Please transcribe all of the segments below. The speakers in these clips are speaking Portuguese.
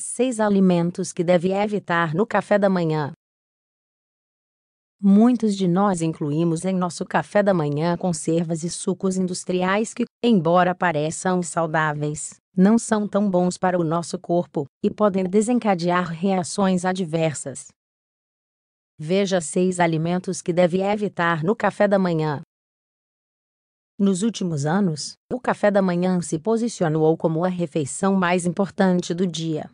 6 alimentos que deve evitar no café da manhã. Muitos de nós incluímos em nosso café da manhã conservas e sucos industriais que, embora pareçam saudáveis, não são tão bons para o nosso corpo e podem desencadear reações adversas. Veja seis alimentos que deve evitar no café da manhã. Nos últimos anos, o café da manhã se posicionou como a refeição mais importante do dia,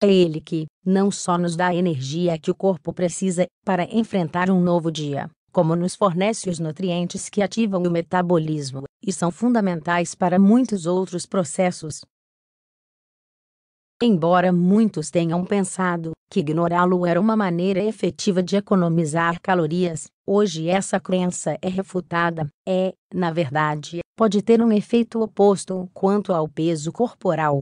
é ele que, não só nos dá a energia que o corpo precisa para enfrentar um novo dia, como nos fornece os nutrientes que ativam o metabolismo e são fundamentais para muitos outros processos. Embora muitos tenham pensado que ignorá-lo era uma maneira efetiva de economizar calorias, hoje essa crença é refutada. É, na verdade, pode ter um efeito oposto quanto ao peso corporal,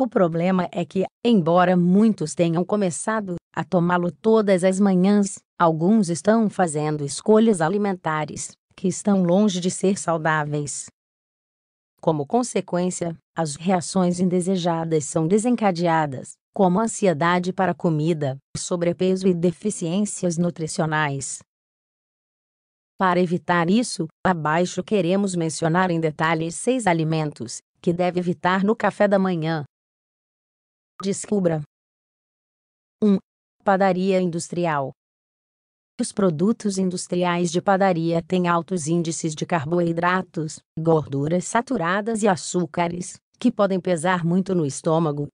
o problema é que, embora muitos tenham começado a tomá-lo todas as manhãs, alguns estão fazendo escolhas alimentares que estão longe de ser saudáveis. Como consequência, as reações indesejadas são desencadeadas, como ansiedade para comida, sobrepeso e deficiências nutricionais. Para evitar isso, abaixo queremos mencionar em detalhes seis alimentos que deve evitar no café da manhã. Descubra. 1. Padaria industrial. Os produtos industriais de padaria têm altos índices de carboidratos, gorduras saturadas e açúcares, que podem pesar muito no estômago.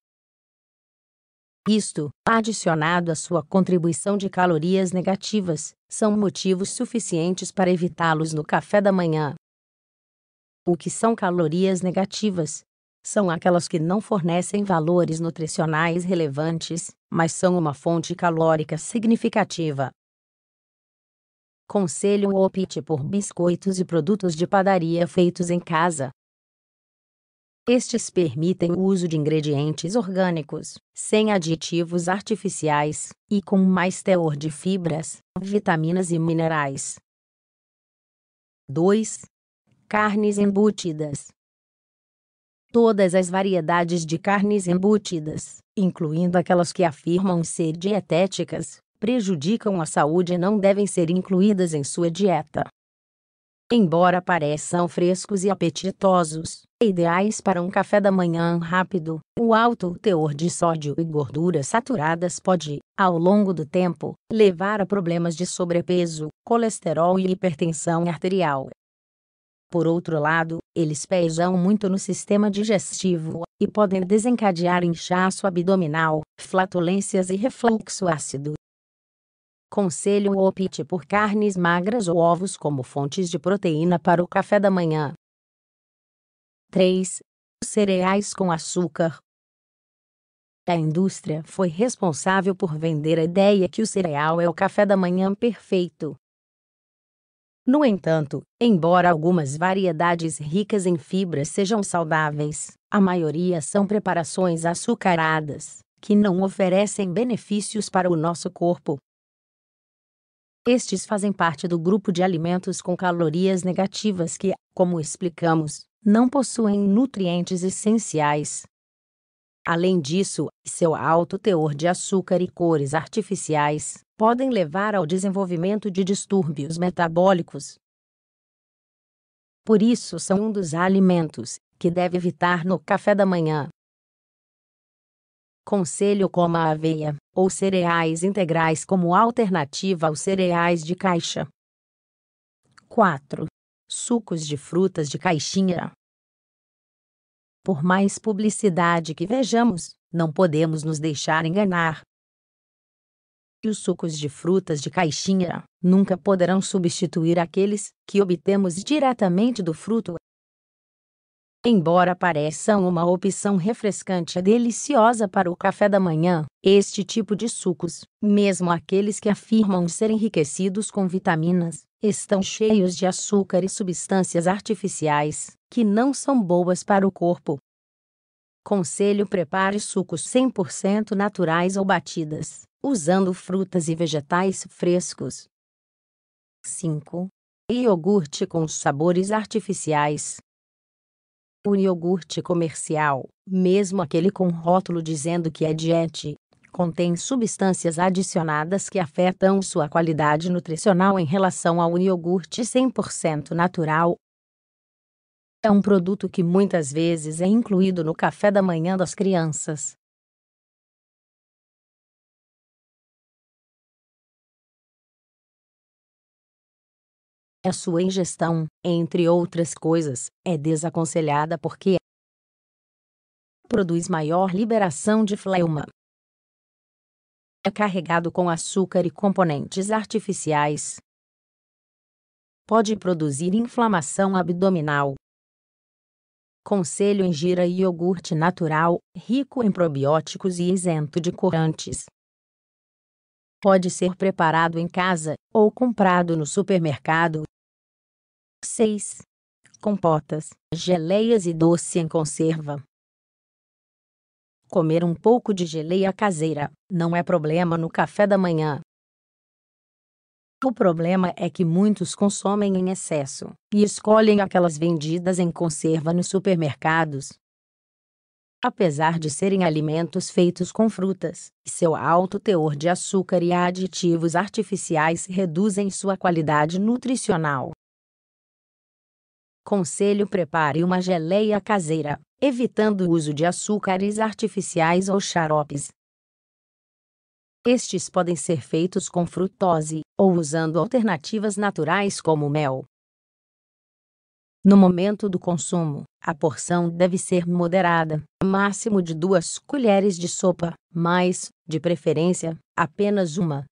Isto, adicionado à sua contribuição de calorias negativas, são motivos suficientes para evitá-los no café da manhã. O que são calorias negativas? são aquelas que não fornecem valores nutricionais relevantes, mas são uma fonte calórica significativa. Conselho opte por biscoitos e produtos de padaria feitos em casa. Estes permitem o uso de ingredientes orgânicos, sem aditivos artificiais e com mais teor de fibras, vitaminas e minerais. 2. Carnes embutidas todas as variedades de carnes embutidas, incluindo aquelas que afirmam ser dietéticas, prejudicam a saúde e não devem ser incluídas em sua dieta. Embora pareçam frescos e apetitosos, ideais para um café da manhã rápido, o alto teor de sódio e gorduras saturadas pode, ao longo do tempo, levar a problemas de sobrepeso, colesterol e hipertensão arterial. Por outro lado, eles pesam muito no sistema digestivo e podem desencadear inchaço abdominal, flatulências e refluxo ácido. Conselho opte por carnes magras ou ovos como fontes de proteína para o café da manhã. 3. Cereais com açúcar. A indústria foi responsável por vender a ideia que o cereal é o café da manhã perfeito, no entanto, embora algumas variedades ricas em fibras sejam saudáveis, a maioria são preparações açucaradas, que não oferecem benefícios para o nosso corpo. Estes fazem parte do grupo de alimentos com calorias negativas que, como explicamos, não possuem nutrientes essenciais, Além disso, seu alto teor de açúcar e cores artificiais podem levar ao desenvolvimento de distúrbios metabólicos. Por isso, são um dos alimentos que deve evitar no café da manhã. Conselho coma aveia ou cereais integrais como alternativa aos cereais de caixa. 4. Sucos de frutas de caixinha. Por mais publicidade que vejamos, não podemos nos deixar enganar. E os sucos de frutas de caixinha nunca poderão substituir aqueles que obtemos diretamente do fruto. Embora pareçam uma opção refrescante e deliciosa para o café da manhã, este tipo de sucos, mesmo aqueles que afirmam ser enriquecidos com vitaminas, estão cheios de açúcar e substâncias artificiais, que não são boas para o corpo. Conselho: prepare sucos 100% naturais ou batidas, usando frutas e vegetais frescos. 5. Iogurte com sabores artificiais. O iogurte comercial, mesmo aquele com rótulo dizendo que é diet, contém substâncias adicionadas que afetam sua qualidade nutricional em relação ao iogurte 100% natural. É um produto que muitas vezes é incluído no café da manhã das crianças. A sua ingestão, entre outras coisas, é desaconselhada porque produz maior liberação de fleuma, é carregado com açúcar e componentes artificiais. Pode produzir inflamação abdominal. Conselho ingira iogurte natural, rico em probióticos e isento de corantes. Pode ser preparado em casa ou comprado no supermercado. 6. Compotas, geleias e doce em conserva. Comer um pouco de geleia caseira não é problema no café da manhã. O problema é que muitos consomem em excesso e escolhem aquelas vendidas em conserva nos supermercados. Apesar de serem alimentos feitos com frutas, seu alto teor de açúcar e aditivos artificiais reduzem sua qualidade nutricional. Conselho prepare uma geleia caseira, evitando o uso de açúcares artificiais ou xaropes. Estes podem ser feitos com frutose ou usando alternativas naturais como mel. No momento do consumo, a porção deve ser moderada, máximo de duas colheres de sopa, mas, de preferência, apenas uma.